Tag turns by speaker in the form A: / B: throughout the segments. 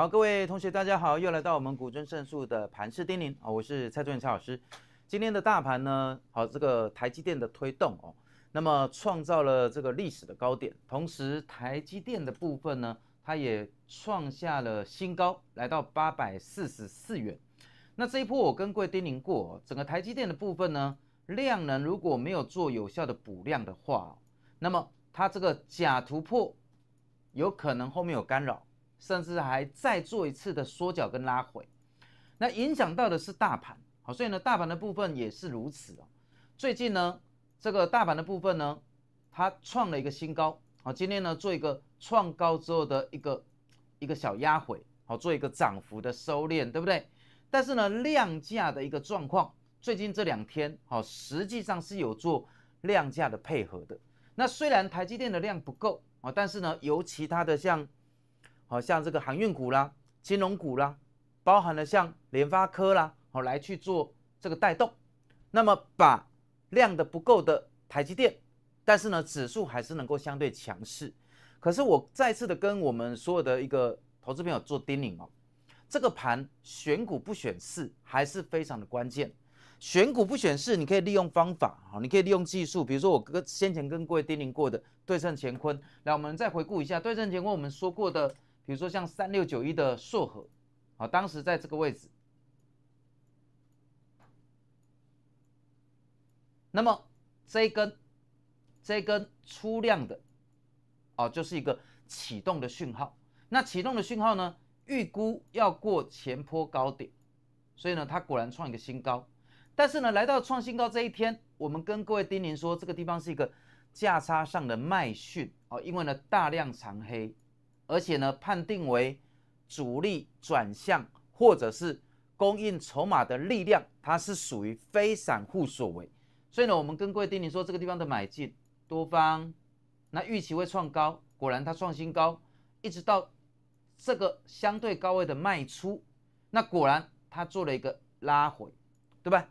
A: 好，各位同学，大家好，又来到我们古尊胜诉的盘式叮咛啊，我是蔡卓妍蔡老师。今天的大盘呢，好，这个台积电的推动哦，那么创造了这个历史的高点，同时台积电的部分呢，它也创下了新高，来到八百四十四元。那这一波我跟各位丁咛过，整个台积电的部分呢，量能如果没有做有效的补量的话，那么它这个假突破有可能后面有干扰。甚至还再做一次的缩脚跟拉回，那影响到的是大盘，好，所以呢，大盘的部分也是如此哦。最近呢，这个大盘的部分呢，它创了一个新高，好，今天呢做一个创高之后的一个一个小压回，好，做一个涨幅的收敛，对不对？但是呢，量价的一个状况，最近这两天好，实际上是有做量价的配合的。那虽然台积电的量不够啊，但是呢，由其他的像。好像这个航运股啦、金融股啦，包含了像联发科啦，好来去做这个带动。那么把量的不够的台积电，但是呢指数还是能够相对强势。可是我再次的跟我们所有的一个投资朋友做叮咛哦，这个盘选股不选市还是非常的关键。选股不选市，你可以利用方法啊，你可以利用技术，比如说我跟先前跟各位叮咛过的对称乾坤，来我们再回顾一下对称乾坤我们说过的。比如说像三六九一的硕和，好，当时在这个位置，那么这一根这一根出量的，哦，就是一个启动的讯号。那启动的讯号呢，预估要过前坡高点，所以呢，它果然创一个新高。但是呢，来到创新高这一天，我们跟各位丁宁说，这个地方是一个价差上的卖讯哦，因为呢大量长黑。而且呢，判定为主力转向，或者是供应筹码的力量，它是属于非散户所为。所以呢，我们跟各位定理说，这个地方的买进多方，那预期会创高，果然它创新高，一直到这个相对高位的卖出，那果然它做了一个拉回，对吧？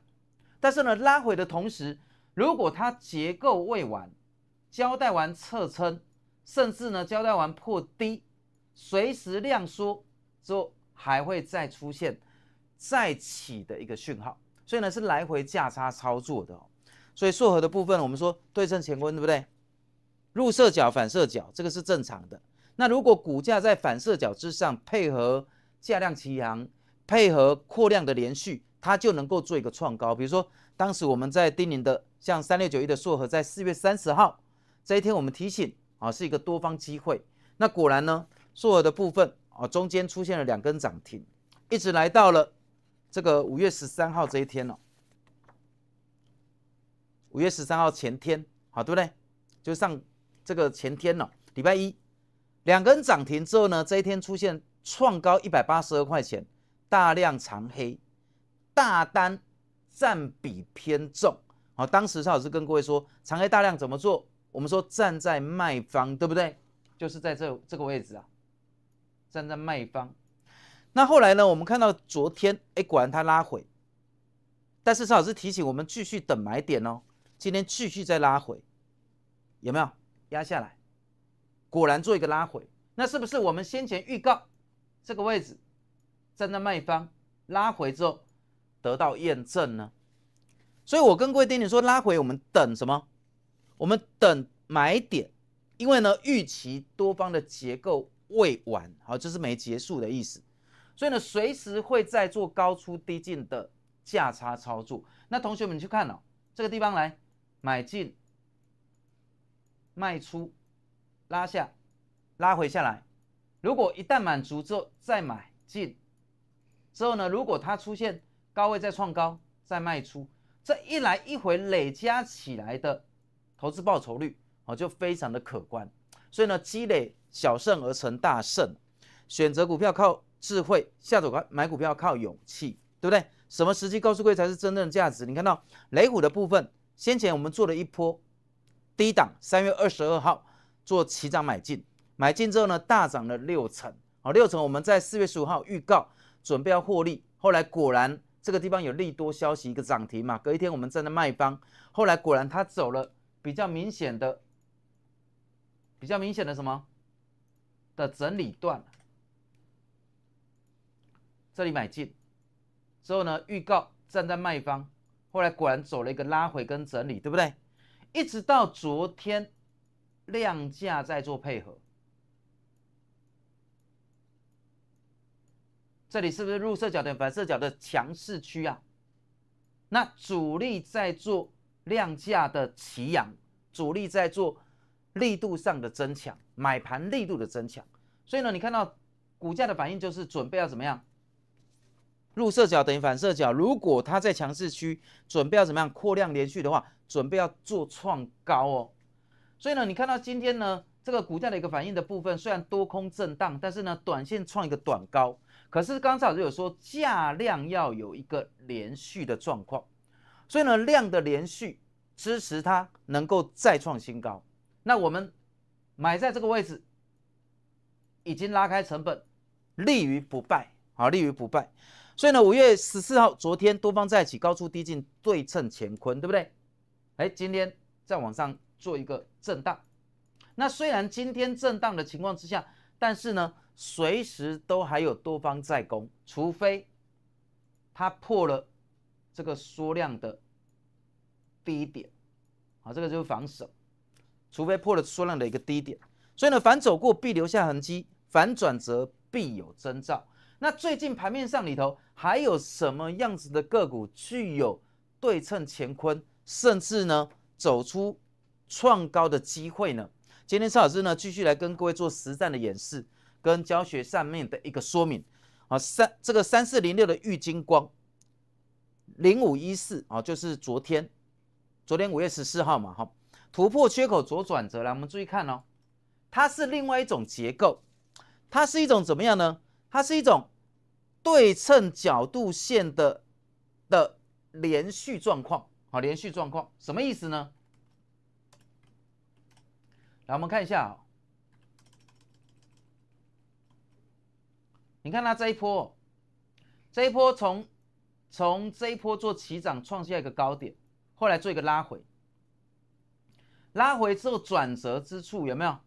A: 但是呢，拉回的同时，如果它结构未完，交代完侧撑，甚至呢，交代完破低。随时量缩，后还会再出现再起的一个讯号，所以呢是来回价差操作的。所以缩合的部分，我们说对称乾坤，对不对？入射角、反射角，这个是正常的。那如果股价在反射角之上，配合价量齐扬，配合扩量的连续，它就能够做一个创高。比如说当时我们在丁宁的像三六九一的硕和，在四月三十号这一天，我们提醒啊，是一个多方机会。那果然呢。做的部分啊，中间出现了两根涨停，一直来到了这个五月十三号这一天哦。五月十三号前天，好对不对？就上这个前天哦，礼拜一，两根涨停之后呢，这一天出现创高一百八十二块钱，大量长黑，大单占比偏重。好，当时邵老师跟各位说，长黑大量怎么做？我们说站在卖方，对不对？就是在这这个位置啊。站在卖方，那后来呢？我们看到昨天，哎，果然它拉回，但是邵老师提醒我们继续等买点哦。今天继续再拉回，有没有压下来？果然做一个拉回，那是不是我们先前预告这个位置站在卖方拉回之后得到验证呢？所以我跟各位丁丁说，拉回我们等什么？我们等买点，因为呢，预期多方的结构。未完，好，就是没结束的意思。所以呢，随时会在做高出低进的价差操作。那同学们去看哦，这个地方来买进、卖出、拉下、拉回下来。如果一旦满足之后再买进之后呢，如果它出现高位再创高再卖出，这一来一回累加起来的投资报酬率，哦，就非常的可观。所以呢，积累。小胜而成大胜，选择股票靠智慧，下手买买股票靠勇气，对不对？什么时机高速柜才是真正的价值？你看到雷虎的部分，先前我们做了一波低档，三月二十二号做齐涨买进，买进之后呢大涨了六成，好六成我们在四月十五号预告准备要获利，后来果然这个地方有利多消息一个涨停嘛，隔一天我们站在卖方，后来果然它走了比较明显的，比较明显的什么？的整理段，这里买进之后呢，预告站在卖方，后来果然走了一个拉回跟整理，对不对？一直到昨天，量价在做配合，这里是不是入射角点反射角的强势区啊？那主力在做量价的起扬，主力在做。力度上的增强，买盘力度的增强，所以呢，你看到股价的反应就是准备要怎么样？入射角等于反射角。如果它在强势区准备要怎么样扩量连续的话，准备要做创高哦。所以呢，你看到今天呢这个股价的一个反应的部分，虽然多空震荡，但是呢，短线创一个短高。可是刚才有说价量要有一个连续的状况，所以呢，量的连续支持它能够再创新高。那我们买在这个位置，已经拉开成本，立于不败，好，立于不败。所以呢，五月十四号，昨天多方在一起高出低进，对称乾坤，对不对？哎，今天再往上做一个震荡。那虽然今天震荡的情况之下，但是呢，随时都还有多方在攻，除非它破了这个缩量的低点，啊，这个就是防守。除非破了缩量的一个低点，所以呢，反走过必留下痕迹，反转则必有征兆。那最近盘面上里头还有什么样子的个股具有对称乾坤，甚至呢走出创高的机会呢？今天邵老师呢继续来跟各位做实战的演示跟教学上面的一个说明。啊，三这个三四零六的玉金光零五一四啊，就是昨天，昨天五月十四号嘛，哈。突破缺口左转折来，我们注意看哦，它是另外一种结构，它是一种怎么样呢？它是一种对称角度线的的连续状况，好，连续状况什么意思呢？来，我们看一下，你看它这一波，这一波从从这一波做起涨创下一个高点，后来做一个拉回。拉回之后转折之处有没有？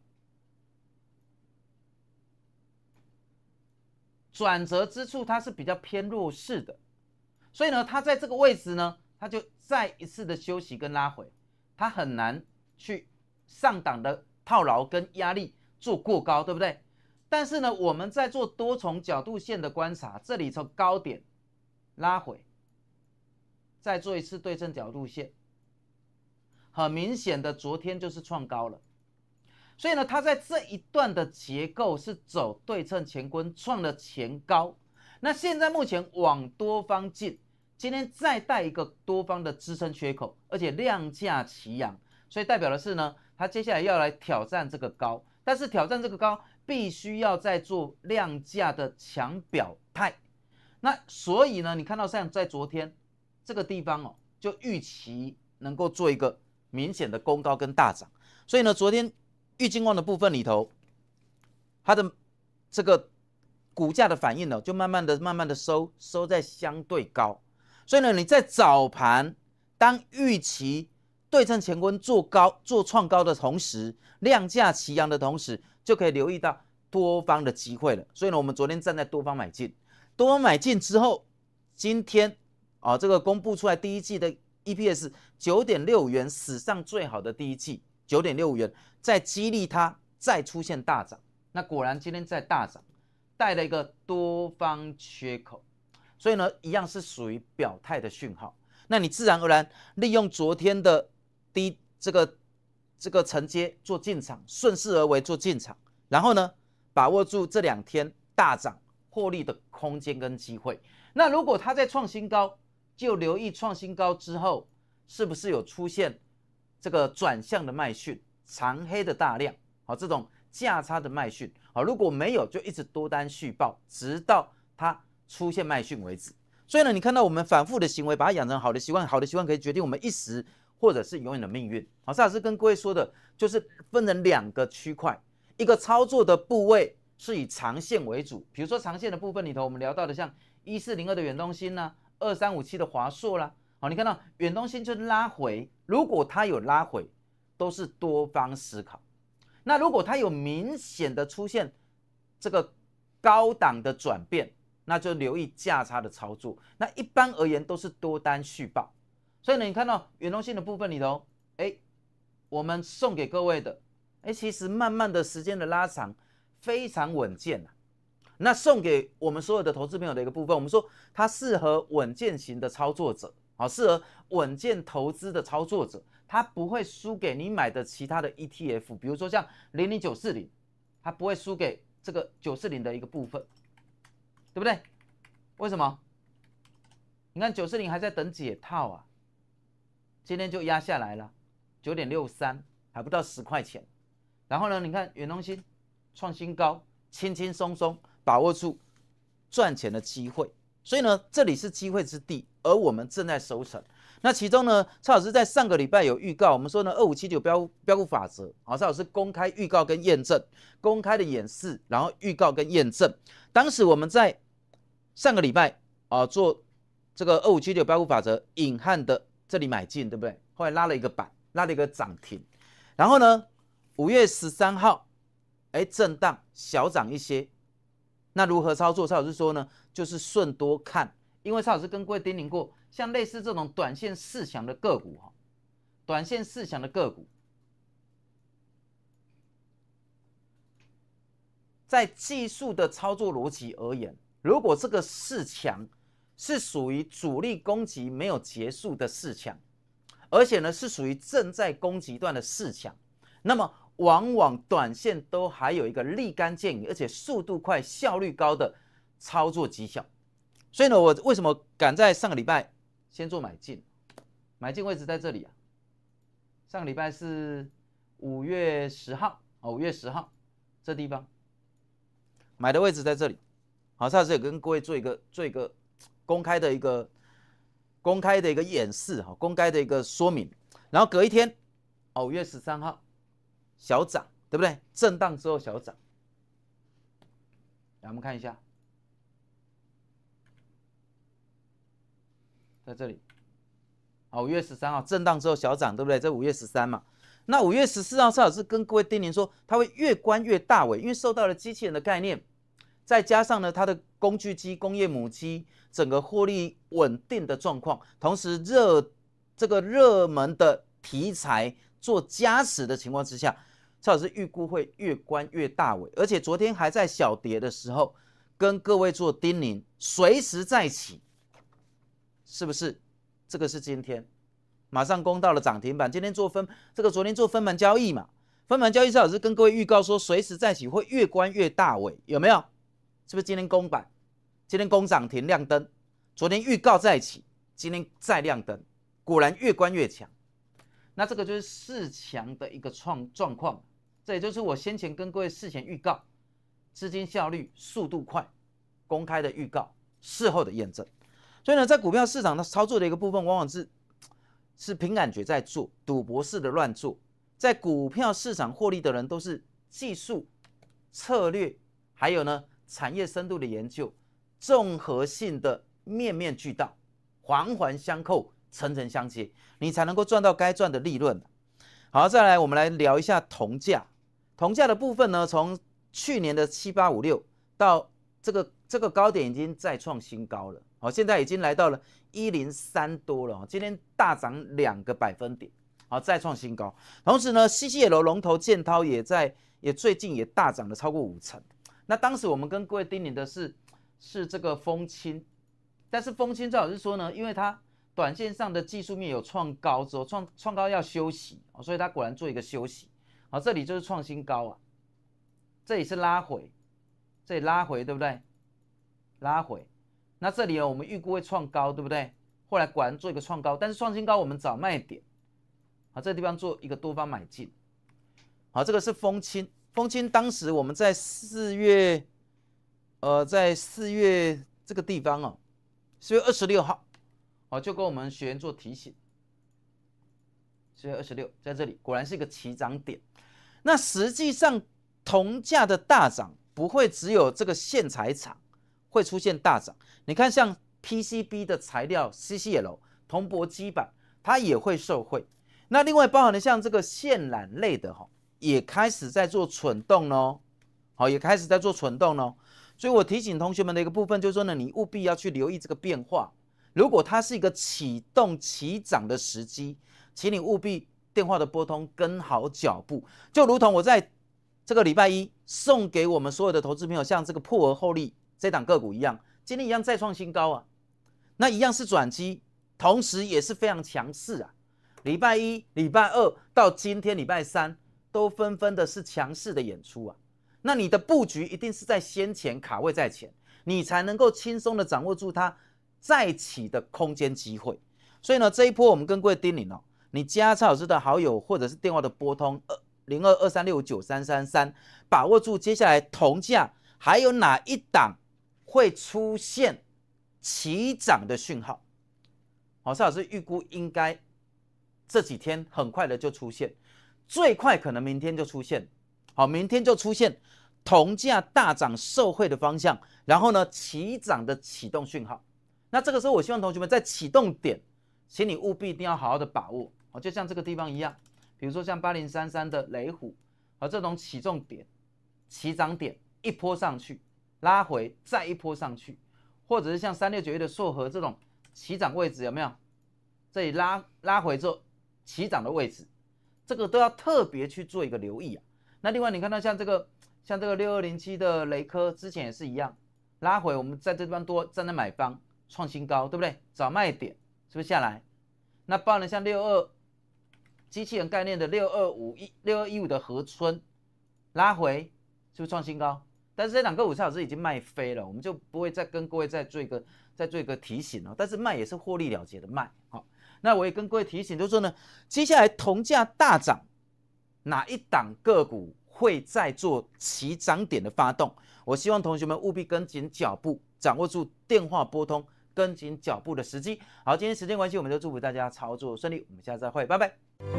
A: 转折之处它是比较偏弱势的，所以呢，它在这个位置呢，它就再一次的休息跟拉回，它很难去上档的套牢跟压力做过高，对不对？但是呢，我们在做多重角度线的观察，这里从高点拉回，再做一次对称角度线。很明显的，昨天就是创高了，所以呢，它在这一段的结构是走对称乾坤，创了前高。那现在目前往多方进，今天再带一个多方的支撑缺口，而且量价齐扬，所以代表的是呢，它接下来要来挑战这个高。但是挑战这个高，必须要在做量价的强表态。那所以呢，你看到像在昨天这个地方哦，就预期能够做一个。明显的攻高跟大涨，所以呢，昨天豫金光的部分里头，它的这个股价的反应呢，就慢慢的、慢慢的收收在相对高，所以呢，你在早盘当预期对称乾坤做高、做创高的同时，量价齐扬的同时，就可以留意到多方的机会了。所以呢，我们昨天站在多方买进，多方买进之后，今天啊，这个公布出来第一季的。EPS 九点六元，史上最好的第一季，九点六元在激励它再出现大涨。那果然今天在大涨，带了一个多方缺口，所以呢，一样是属于表态的讯号。那你自然而然利用昨天的低这个这个承接做进场，顺势而为做进场，然后呢，把握住这两天大涨获利的空间跟机会。那如果它在创新高，就留意创新高之后，是不是有出现这个转向的卖讯，长黑的大量，好，这种价差的卖讯，好，如果没有，就一直多单续报，直到它出现卖讯为止。所以呢，你看到我们反复的行为，把它养成好的习惯，好的习惯可以决定我们一时或者是永远的命运。好，老师跟各位说的，就是分成两个区块，一个操作的部位是以长线为主，比如说长线的部分里头，我们聊到的像一四零二的远东新呢。二三五七的华硕啦，好，你看到远东新就拉回，如果它有拉回，都是多方思考。那如果它有明显的出现这个高档的转变，那就留意价差的操作。那一般而言都是多单续报。所以呢，你看到远东新的部分里头，哎，我们送给各位的，哎，其实慢慢的时间的拉长，非常稳健那送给我们所有的投资朋友的一个部分，我们说它适合稳健型的操作者，好，适合稳健投资的操作者，它不会输给你买的其他的 ETF，比如说像零零九四零，它不会输给这个九四零的一个部分，对不对？为什么？你看九四零还在等解套啊，今天就压下来了，九点六三还不到十块钱，然后呢，你看远东新创新高，轻轻松松。把握住赚钱的机会，所以呢，这里是机会之地，而我们正在收成。那其中呢，蔡老师在上个礼拜有预告，我们说呢，二五七九标标股法则，啊，蔡老师公开预告跟验证，公开的演示，然后预告跟验证。当时我们在上个礼拜啊，做这个二五七九标股法则隐汉的这里买进，对不对？后来拉了一个板，拉了一个涨停，然后呢，五月十三号，哎，震荡小涨一些。那如何操作？蔡老师说呢，就是顺多看，因为蔡老师跟各位叮咛过，像类似这种短线四强的个股哈，短线四强的个股，在技术的操作逻辑而言，如果这个四强是属于主力攻击没有结束的四强，而且呢是属于正在攻击段的四强，那么。往往短线都还有一个立竿见影，而且速度快、效率高的操作绩效。所以呢，我为什么敢在上个礼拜先做买进？买进位置在这里啊。上个礼拜是五月十号哦，五月十号这地方买的位置在这里。好，下次也跟各位做一个做一个公开的一个公开的一个演示哈，公开的一个说明。然后隔一天，五月十三号。小涨，对不对？震荡之后小涨，来我们看一下，在这里，好，五月十三号震荡之后小涨，对不对？在五月十三嘛，那五月十四号蔡老师跟各位丁宁说，它会越关越大尾，因为受到了机器人的概念，再加上呢它的工具机、工业母机整个获利稳定的状况，同时热这个热门的题材做加持的情况之下。蔡老师预估会越关越大尾，而且昨天还在小跌的时候跟各位做叮咛，随时再起，是不是？这个是今天马上攻到了涨停板，今天做分这个昨天做分盘交易嘛，分盘交易蔡老师跟各位预告说随时再起会越关越大尾有没有？是不是今天公板？今天公涨停亮灯，昨天预告再起，今天再亮灯，果然越关越强，那这个就是四强的一个状状况。这也就是我先前跟各位事前预告，资金效率速度快，公开的预告，事后的验证。所以呢，在股票市场它操作的一个部分，往往是是凭感觉在做赌博式的乱做。在股票市场获利的人，都是技术策略，还有呢产业深度的研究，综合性的面面俱到，环环相扣，层层相接，你才能够赚到该赚的利润。好，再来我们来聊一下铜价。同价的部分呢，从去年的七八五六到这个这个高点已经再创新高了，好，现在已经来到了一零三多了，今天大涨两个百分点，好，再创新高。同时呢，CCL 龙头建滔也在也最近也大涨了超过五成。那当时我们跟各位叮咛的是是这个风清，但是风清最好是说呢，因为它短线上的技术面有创高之后创创高要休息，所以它果然做一个休息。好，这里就是创新高啊，这里是拉回，这里拉回对不对？拉回，那这里呢，我们预估会创高，对不对？后来果然做一个创高，但是创新高我们找卖点，好，这个地方做一个多方买进，好，这个是风清，风清当时我们在四月，呃，在四月这个地方哦，四月二十六号，哦，就跟我们学员做提醒。十月二十六，在这里果然是一个起涨点。那实际上，铜价的大涨不会只有这个线材厂会出现大涨。你看，像 PCB 的材料 c c l 铜箔基板，它也会受惠。那另外包含的像这个线缆类的哈，也开始在做蠢动喽。好，也开始在做蠢动喽。所以我提醒同学们的一个部分，就是说呢，你务必要去留意这个变化。如果它是一个启动起涨的时机。请你务必电话的拨通，跟好脚步，就如同我在这个礼拜一送给我们所有的投资朋友，像这个破而后立这档个股一样，今天一样再创新高啊，那一样是转机，同时也是非常强势啊。礼拜一、礼拜二到今天礼拜三都纷纷的是强势的演出啊，那你的布局一定是在先前卡位在前，你才能够轻松的掌握住它再起的空间机会。所以呢，这一波我们跟各位叮咛哦。你加蔡老师的好友，或者是电话的拨通二零二二三六九三三三，把握住接下来铜价还有哪一档会出现齐涨的讯号。好，蔡老师预估应该这几天很快的就出现，最快可能明天就出现。好，明天就出现铜价大涨受惠的方向，然后呢齐涨的启动讯号。那这个时候我希望同学们在启动点，请你务必一定要好好的把握。哦，就像这个地方一样，比如说像八零三三的雷虎，和这种起重点、起涨点一波上去，拉回再一波上去，或者是像三六九一的硕和这种起涨位置有没有？这里拉拉回之后起涨的位置，这个都要特别去做一个留意啊。那另外你看到像这个像这个六二零七的雷科之前也是一样，拉回我们在这地方多站在买方创新高，对不对？找卖点是不是下来？那包括像六二。机器人概念的六二五一六二一五的合春拉回是不是创新高，但是这两个股票是已经卖飞了，我们就不会再跟各位再做一个再做一个提醒了。但是卖也是获利了结的卖，好，那我也跟各位提醒，就是说呢，接下来同价大涨，哪一档个股会再做起涨点的发动？我希望同学们务必跟紧脚步，掌握住电话拨通跟紧脚步的时机。好，今天时间关系，我们就祝福大家操作顺利，我们下次再会，拜拜。